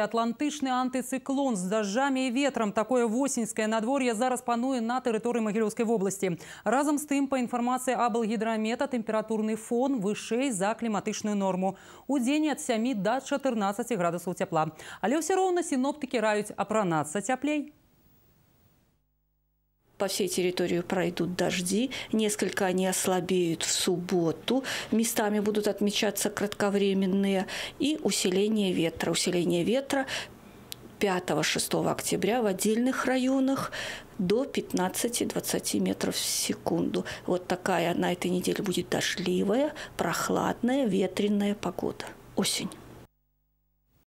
Атлантычны антициклон с дождями и ветром такое восеньскае надворье зараз пануе на территории тэрыторыі области. Разом с тем по информации інфармацыі Гидромета температурный фон выше за кліматычную норму. У дзень от 7 до 14 градусов тепла. Але ўсё роўна сіноптыкі раюць апранацца теплей. По всей территории пройдут дожди, несколько они ослабеют в субботу, местами будут отмечаться кратковременные и усиление ветра. Усиление ветра 5-6 октября в отдельных районах до 15-20 метров в секунду. Вот такая на этой неделе будет дождливая, прохладная, ветреная погода. Осень.